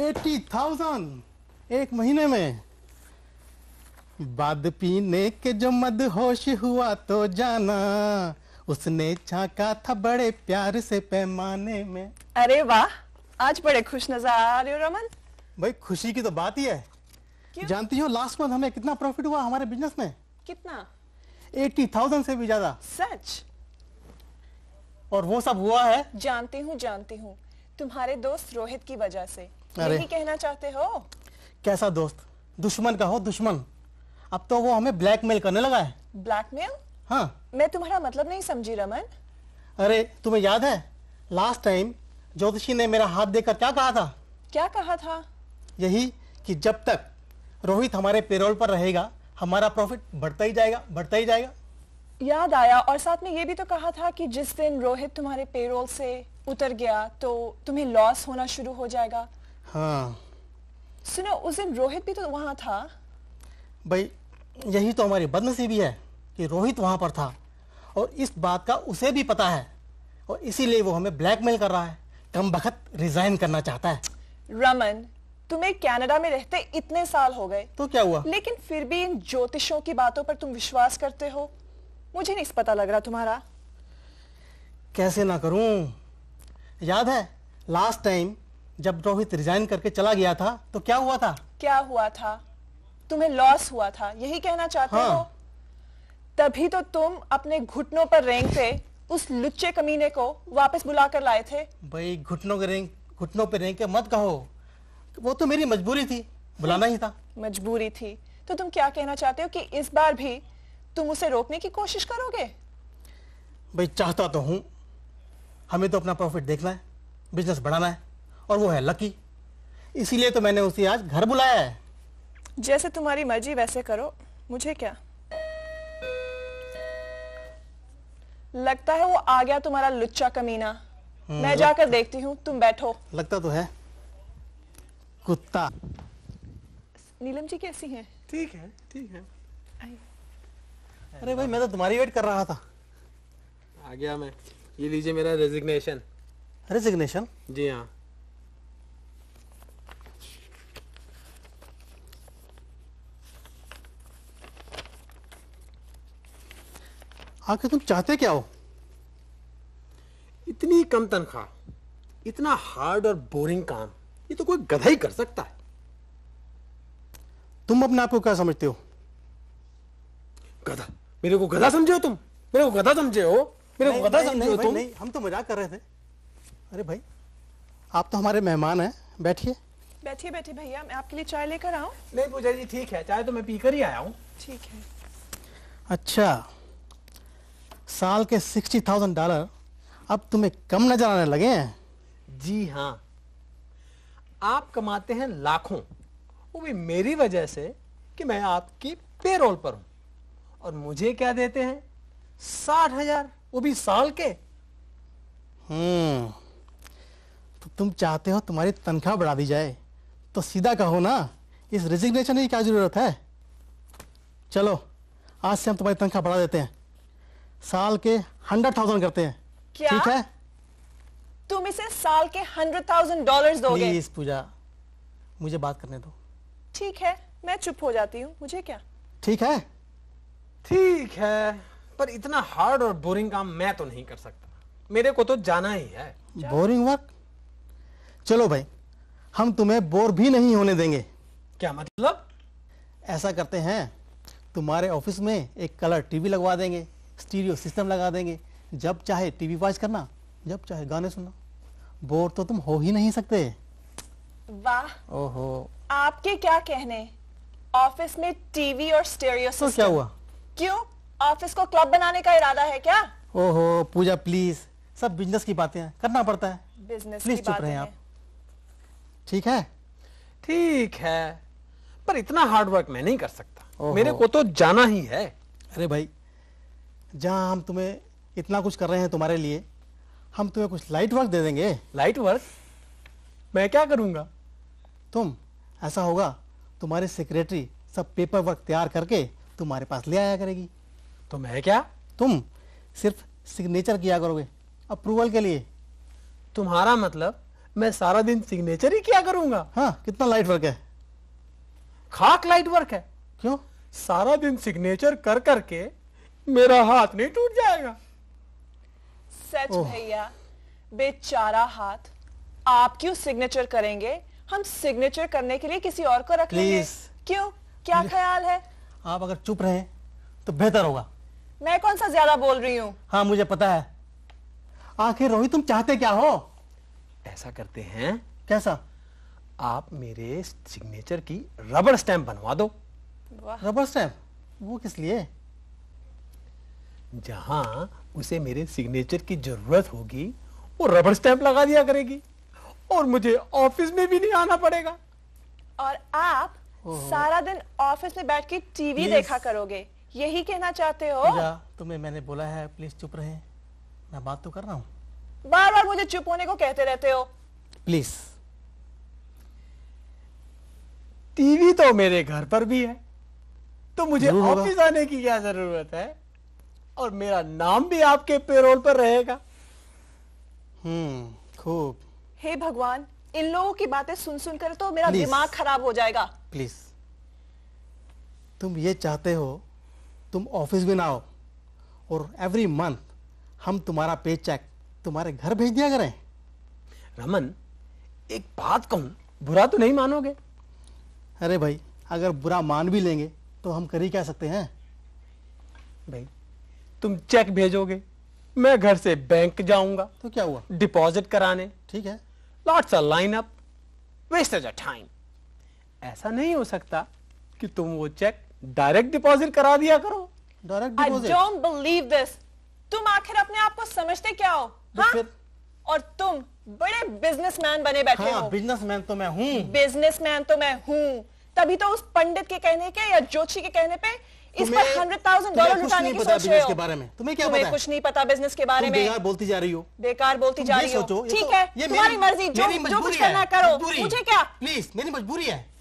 Eighty thousand एक महीने में बाद पीने के जो मद होश हुआ तो जाना उसने छाका था बड़े प्यार से पैमाने में अरे वाह आज बड़े खुश नजर आ रहे हो रमन भाई खुशी की तो बात ही है क्यों? जानती हो लास्ट मंथ हमें कितना प्रॉफिट हुआ हमारे बिजनेस में कितना एटी थाउजेंड से भी ज्यादा सच और वो सब हुआ है जानती हूँ जानती हूँ तुम्हारे दोस्त रोहित की वजह से यही कहना चाहते हो कैसा दोस्त दुश्मन का हो दुश्मन अब तो वो हमें ब्लैकमेल करने लगा है ब्लैकमेल हाँ मैं तुम्हारा मतलब नहीं समझी रमन अरे तुम्हें याद है लास्ट टाइम ज्योतिषी ने मेरा हाथ देकर क्या कहा था क्या कहा था यही कि जब तक रोहित हमारे पेरोल पर रहेगा हमारा प्रॉफिट बढ़ता ही जाएगा बढ़ता ही जाएगा याद आया और साथ में ये भी तो कहा था कि जिस दिन रोहित तुम्हारे पेरोल से उतर गया तो तुम्हें लॉस होना शुरू हो जाएगा हाँ सुनो उस दिन रोहित भी तो वहाँ था भाई यही तो हमारी बदनसीबी है कि रोहित वहाँ पर था और इस बात का उसे भी पता है और इसीलिए वो हमें ब्लैकमेल कर रहा है कम बखत रिजाइन करना चाहता है रमन तुम्हें कनाडा में रहते इतने साल हो गए तो क्या हुआ लेकिन फिर भी इन ज्योतिषों की बातों पर तुम विश्वास करते हो मुझे नहीं पता लग रहा तुम्हारा कैसे ना करूं याद है लास्ट टाइम जब रोहित रिजाइन करके चला गया था तो क्या हुआ था क्या हुआ था तुम्हें लॉस हुआ था यही कहना चाहते हाँ। हो तभी तो तुम अपने घुटनों पर रेंगते उस लुच्चे कमीने को वापस बुला कर लाए थे भाई घुटनों के रेंग घुटनों पर रेंग के मत कहो वो तो मेरी मजबूरी थी बुलाना ही था मजबूरी थी तो तुम क्या कहना चाहते हो कि इस बार भी तुम उसे रोकने की कोशिश करोगे भाई चाहता तो हूं हमें तो अपना प्रॉफिट देखना है बिजनेस बढ़ाना है और वो है लकी इसीलिए तो मैंने उसे आज घर बुलाया है जैसे तुम्हारी मर्जी वैसे करो मुझे क्या लगता है वो आ गया तुम्हारा लुच्चा कमीना हम्म। मैं जाकर देखती हूँ तुम बैठो लगता तो है कुत्ता नीलम जी कैसी हैं ठीक है ठीक है अरे भाई मैं तो तुम्हारी वेट कर रहा था आ गया मैं ये लीजिए मेरा रेजिग्नेशन रेजिग्नेशन जी हाँ आखिर तुम चाहते क्या हो इतनी कम तनख्वाह इतना हार्ड और बोरिंग काम ये तो कोई गधा ही कर सकता है तुम अपने आप को क्या समझते हो गधा मेरे को गधा समझे हो तुम मेरे को गधा समझे हो मेरे को गधा समझे हो तुम नहीं हम तो मजाक कर रहे थे अरे भाई आप तो हमारे मेहमान हैं बैठिए बैठिए बैठिए भैया मैं आपके लिए चाय लेकर आऊं नहीं पूजा जी ठीक है चाय तो मैं पीकर ही आया हूं ठीक है अच्छा साल के सिक्सटी थाउजेंड डॉलर अब तुम्हें कम नजर आने लगे हैं जी हाँ आप कमाते हैं लाखों वो भी मेरी वजह से कि मैं आपकी पेरोल पर हूं और मुझे क्या देते हैं साठ हजार वो भी साल के हम्म तो तुम चाहते हो तुम्हारी तनख्वाह बढ़ा दी जाए तो सीधा कहो ना इस रिजिग्नेशन की क्या जरूरत है चलो आज से हम तुम्हारी तनख्वाह बढ़ा देते हैं साल के हंड्रेड थाउजेंड करते हैं क्या? ठीक है तुम इसे साल के हंड्रेड थाउजेंड डॉलर दोगे प्लीज पूजा मुझे बात करने दो ठीक है मैं चुप हो जाती हूँ मुझे क्या ठीक है ठीक है पर इतना हार्ड और बोरिंग काम मैं तो नहीं कर सकता मेरे को तो जाना ही है बोरिंग वर्क चलो भाई हम तुम्हें बोर भी नहीं होने देंगे क्या मतलब ऐसा करते हैं तुम्हारे ऑफिस में एक कलर टीवी लगवा देंगे स्टीरियो सिस्टम लगा देंगे जब चाहे टीवी वॉच करना जब चाहे गाने सुनना बोर तो तुम हो ही नहीं सकते वाह ओहो आपके क्या कहने ऑफिस में टीवी और स्टीरियो सिस्टम तो क्या हुआ क्यों ऑफिस को क्लब बनाने का इरादा है क्या ओहो पूजा प्लीज सब बिजनेस की बातें हैं करना पड़ता है बिजनेस प्लीज चुप रहे आप ठीक है ठीक है पर इतना हार्ड वर्क मैं नहीं कर सकता मेरे को तो जाना ही है अरे भाई जहाँ हम तुम्हें इतना कुछ कर रहे हैं तुम्हारे लिए हम तुम्हें कुछ लाइट वर्क दे देंगे लाइट वर्क मैं क्या करूँगा तुम ऐसा होगा तुम्हारी सेक्रेटरी सब पेपर वर्क तैयार करके तुम्हारे पास ले आया करेगी तो मैं क्या तुम सिर्फ सिग्नेचर किया करोगे अप्रूवल के लिए तुम्हारा मतलब मैं सारा दिन सिग्नेचर ही किया करूंगा हाँ कितना लाइट वर्क है खाक लाइट वर्क है क्यों सारा दिन सिग्नेचर कर करके मेरा हाथ नहीं टूट जाएगा सच भैया बेचारा हाथ आप क्यों सिग्नेचर करेंगे हम सिग्नेचर करने के लिए किसी और को रख लेंगे क्यों क्या ख्याल है आप अगर चुप रहे तो बेहतर होगा मैं कौन सा ज्यादा बोल रही हूँ हाँ मुझे पता है आखिर रोहित तुम चाहते क्या हो ऐसा करते हैं कैसा आप मेरे सिग्नेचर की रबर स्टैंप बनवा दो रबर स्टैंप वो किस लिए जहां उसे मेरे सिग्नेचर की जरूरत होगी वो रबर स्टैंप लगा दिया करेगी और मुझे ऑफिस में भी नहीं आना पड़ेगा और आप सारा दिन ऑफिस में बैठ के टीवी देखा करोगे यही कहना चाहते हो तुम्हें मैंने बोला है प्लीज चुप रहे मैं बात तो कर रहा हूँ बार बार मुझे चुप होने को कहते रहते हो प्लीज टीवी तो मेरे घर पर भी है तो मुझे ऑफिस आने की क्या जरूरत है और मेरा नाम भी आपके पेरोल पर रहेगा हम्म खूब हे भगवान इन लोगों की बातें सुन सुन कर तो मेरा Please. दिमाग खराब हो जाएगा प्लीज तुम ये चाहते हो तुम ऑफिस में ना हो और एवरी मंथ हम तुम्हारा पे चेक तुम्हारे घर भेज दिया करें रमन एक बात कहूं बुरा तो नहीं मानोगे अरे भाई अगर बुरा मान भी लेंगे तो हम कर ही कह सकते हैं भाई तुम चेक भेजोगे मैं घर से बैंक जाऊंगा तो क्या हुआ डिपॉजिट कराने ठीक है lots of line up wastage of time ऐसा नहीं हो सकता कि तुम वो चेक डायरेक्ट डिपॉजिट करा दिया करो direct deposit I don't believe this तुम आखिर अपने आप को समझते क्या हो तो हाँ? और तुम बड़े बिजनेसमैन बने बैठे हाँ, हो बिजनेसमैन तो मैं हूं बिजनेसमैन तो मैं हूं तभी तो उस पंडित के कहने के या ज्योतिषी के कहने पे इस पर हंड्रेड थाउजेंड डॉलर लुटाने की सोच रहे हो बारे में तुम्हें क्या तुम्हें कुछ नहीं पता बिजनेस के बारे में बेकार बोलती जा रही हो बेकार बोलती जा रही हो ठीक तो- है तुम्हारी मर्जी जो कुछ करना करो मुझे क्या प्लीज मेरी मजबूरी है